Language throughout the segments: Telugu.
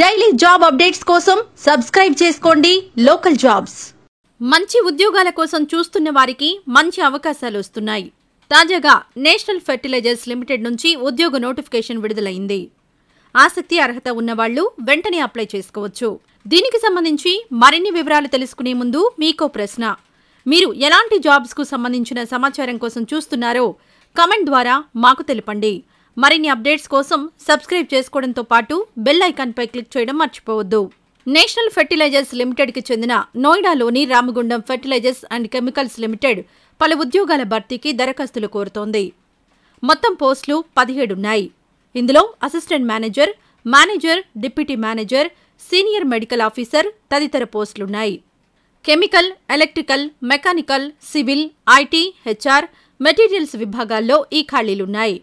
డైలీ జాబ్ అప్డేట్స్ కోసం సబ్స్క్రైబ్ చేసుకోండి లోకల్ జాబ్స్ మంచి ఉద్యోగాల కోసం చూస్తున్న వారికి మంచి అవకాశాలు వస్తున్నాయి తాజాగా నేషనల్ ఫెర్టిలైజర్స్ లిమిటెడ్ నుంచి ఉద్యోగ నోటిఫికేషన్ విడుదలైంది ఆసక్తి అర్హత ఉన్నవాళ్లు వెంటనే అప్లై చేసుకోవచ్చు దీనికి సంబంధించి మరిన్ని వివరాలు తెలుసుకునే ముందు మీకో ప్రశ్న మీరు ఎలాంటి జాబ్స్కు సంబంధించిన సమాచారం కోసం చూస్తున్నారో కమెంట్ ద్వారా మాకు తెలపండి మరిన్ని అప్డేట్స్ కోసం సబ్స్క్రైబ్ చేసుకోవడంతో పాటు బెల్ ఐకాన్పై క్లిక్ చేయడం మర్చిపోవద్దు నేషనల్ ఫెర్టిలైజర్స్ లిమిటెడ్కి చెందిన నోయిడాలోని Ramagundam fertilizers and chemicals limited పలు ఉద్యోగాల భర్తీకి దరఖాస్తులు కోరుతోంది మొత్తం పోస్టులు పదిహేడున్నాయి ఇందులో assistant manager manager deputy manager senior medical officer తదితర పోస్టులున్నాయి chemical electrical mechanical civil IT HR materials విభాగాల్లో ఈ ఖాళీలున్నాయి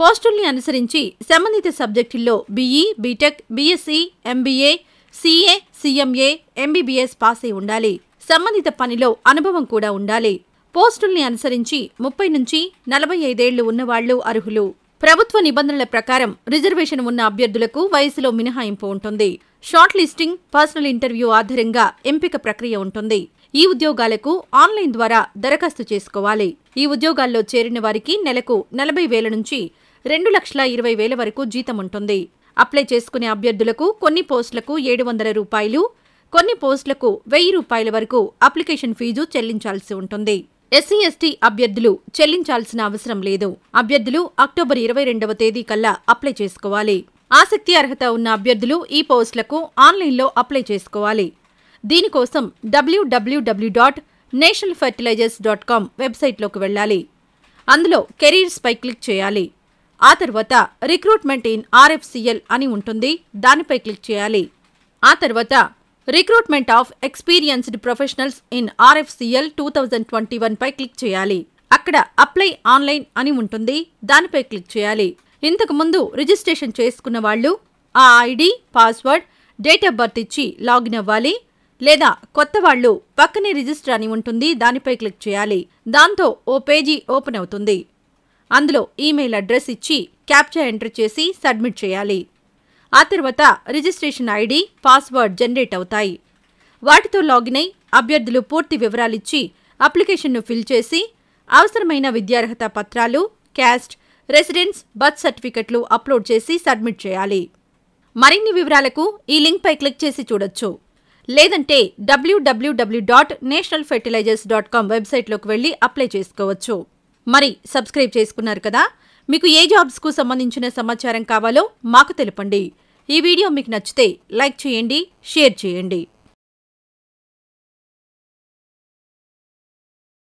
పోస్టుల్ని అనుసరించి సంబంధిత సబ్జెక్టుల్లో BE BTech BSc MBA CA CMA MBBS pass అయి ఉండాలి సంబంధిత పనిలో అనుభవం కూడా ఉండాలి పోస్టుల్ని అనుసరించి ముప్పై నుంచి నలభై ఐదేళ్లు ఉన్నవాళ్లు అర్హులు ప్రభుత్వ నిబంధనల ప్రకారం రిజర్వేషన్ ఉన్న అభ్యర్థులకు వయసులో మినహాయింపు ఉంటుంది షార్ట్ లిస్టింగ్ పర్సనల్ ఇంటర్వ్యూ ఆధారంగా ఎంపిక ప్రక్రియ ఉంటుంది ఈ ఉద్యోగాలకు ఆన్లైన్ ద్వారా దరఖాస్తు చేసుకోవాలి ఈ ఉద్యోగాల్లో చేరిన వారికి నెలకు నలభై వేల నుంచి రెండు లక్షల ఇరవై వేల వరకు జీతం ఉంటుంది అప్లై చేసుకునే అభ్యర్థులకు కొన్ని పోస్టులకు ఏడు వందల రూపాయలు కొన్ని పోస్టులకు వెయ్యి రూపాయల వరకు అప్లికేషన్ ఫీజు చెల్లించాల్సి ఉంటుంది ఎస్సీ ఎస్టీ అభ్యర్థులు చెల్లించాల్సిన అవసరం లేదు అభ్యర్థులు అక్టోబర్ ఇరవై రెండవ తేదీ కల్లా అప్లై చేసుకోవాలి ఆసక్తి అర్హత ఉన్న అభ్యర్థులు ఈ పోస్టులకు ఆన్లైన్లో అప్లై చేసుకోవాలి దీనికోసం W W W dot national fertilizers dot com వెబ్సైట్లోకి వెళ్ళాలి అందులో కెరీర్స్పై క్లిక్ చేయాలి ఆ తర్వాత రిక్రూట్మెంట్ ఇన్ ఆర్ఎఫ్సిఎల్ అని ఉంటుంది దానిపై క్లిక్ చేయాలి ఆ తర్వాత recruitment of experienced professionals in RFCL two thousand twenty వన్పై క్లిక్ చేయాలి అక్కడ అప్లై ఆన్లైన్ అని ఉంటుంది దానిపై క్లిక్ చేయాలి ఇంతకు ముందు రిజిస్ట్రేషన్ చేసుకున్న వాళ్ళు ఆ ID password date of birth ఇచ్చి లాగిన్ అవ్వాలి లేదా కొత్త వాళ్ళు పక్కనే రిజిస్టర్ అని ఉంటుంది దానిపై క్లిక్ చేయాలి దాంతో ఓ పేజీ ఓపెన్ అవుతుంది అందులో ఈమెయిల్ అడ్రస్ ఇచ్చి క్యాప్చా ఎంటర్ చేసి సబ్మిట్ చేయాలి ఆ తర్వాత రిజిస్ట్రేషన్ ఐడి పాస్వర్డ్ జనరేట్ అవుతాయి వాటితో లాగిన్ అయి అభ్యర్థులు పూర్తి వివరాలిచ్చి అప్లికేషన్ను ఫిల్ చేసి అవసరమైన విద్యార్హత పత్రాలు క్యాస్ట్ రెసిడెన్స్ బర్త్ సర్టిఫికెట్లు అప్లోడ్ చేసి సబ్మిట్ చేయాలి మరిన్ని వివరాలకు ఈ లింక్పై క్లిక్ చేసి చూడొచ్చు లేదంటే W W W dot national fertilizers dot com వెబ్సైట్లోకి వెళ్ళి అప్లై చేసుకోవచ్చు మరి సబ్స్క్రైబ్ చేసుకున్నారు కదా మీకు ఏ జాబ్స్కు సంబంధించిన సమాచారం కావాలో మాకు తెలుపండి ఈ వీడియో మీకు నచ్చితే లైక్ చేయండి షేర్ చేయండి